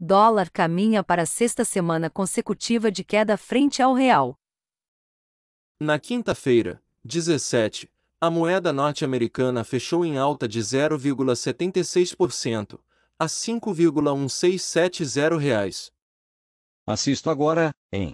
Dólar caminha para a sexta semana consecutiva de queda frente ao real. Na quinta-feira, 17, a moeda norte-americana fechou em alta de 0,76% a 5,1670 reais. Assisto agora em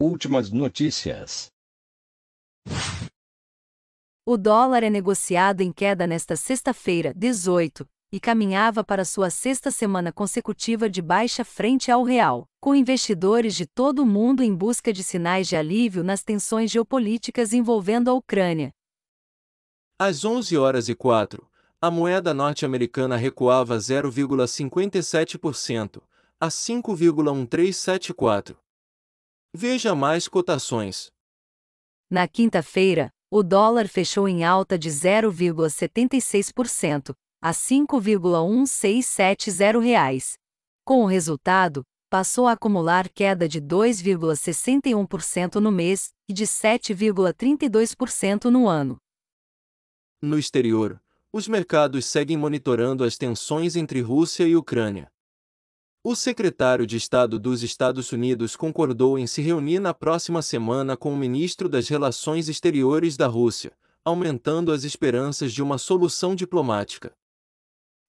Últimas notícias. O dólar é negociado em queda nesta sexta-feira, 18, e caminhava para sua sexta semana consecutiva de baixa frente ao real, com investidores de todo o mundo em busca de sinais de alívio nas tensões geopolíticas envolvendo a Ucrânia. Às 11 horas e 4, a moeda norte-americana recuava 0,57% a 5,1374. Veja mais cotações. Na quinta-feira, o dólar fechou em alta de 0,76%, a R$ reais. Com o resultado, passou a acumular queda de 2,61% no mês e de 7,32% no ano. No exterior, os mercados seguem monitorando as tensões entre Rússia e Ucrânia. O secretário de Estado dos Estados Unidos concordou em se reunir na próxima semana com o ministro das Relações Exteriores da Rússia, aumentando as esperanças de uma solução diplomática.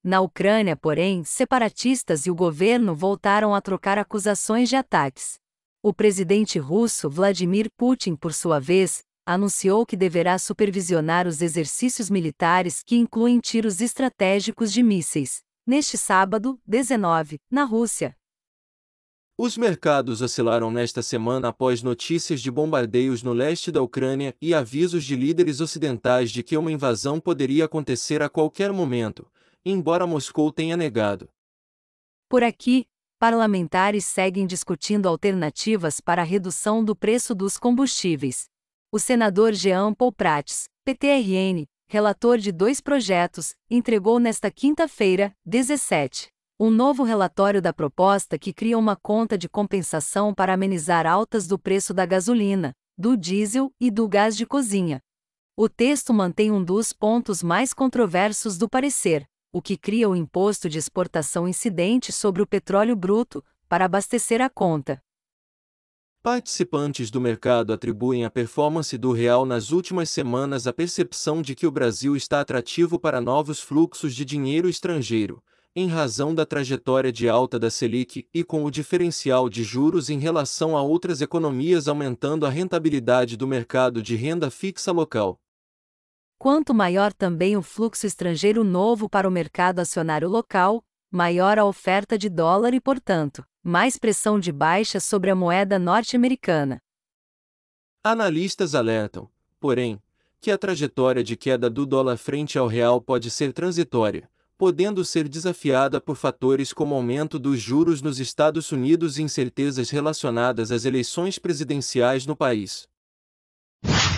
Na Ucrânia, porém, separatistas e o governo voltaram a trocar acusações de ataques. O presidente russo Vladimir Putin, por sua vez, anunciou que deverá supervisionar os exercícios militares que incluem tiros estratégicos de mísseis, neste sábado, 19, na Rússia. Os mercados oscilaram nesta semana após notícias de bombardeios no leste da Ucrânia e avisos de líderes ocidentais de que uma invasão poderia acontecer a qualquer momento embora Moscou tenha negado. Por aqui, parlamentares seguem discutindo alternativas para a redução do preço dos combustíveis. O senador Jean Paul Prats, PTRN, relator de dois projetos, entregou nesta quinta-feira, 17, um novo relatório da proposta que cria uma conta de compensação para amenizar altas do preço da gasolina, do diesel e do gás de cozinha. O texto mantém um dos pontos mais controversos do parecer o que cria o imposto de exportação incidente sobre o petróleo bruto, para abastecer a conta. Participantes do mercado atribuem a performance do real nas últimas semanas à percepção de que o Brasil está atrativo para novos fluxos de dinheiro estrangeiro, em razão da trajetória de alta da Selic e com o diferencial de juros em relação a outras economias aumentando a rentabilidade do mercado de renda fixa local quanto maior também o fluxo estrangeiro novo para o mercado acionário local, maior a oferta de dólar e, portanto, mais pressão de baixa sobre a moeda norte-americana. Analistas alertam, porém, que a trajetória de queda do dólar frente ao real pode ser transitória, podendo ser desafiada por fatores como aumento dos juros nos Estados Unidos e incertezas relacionadas às eleições presidenciais no país.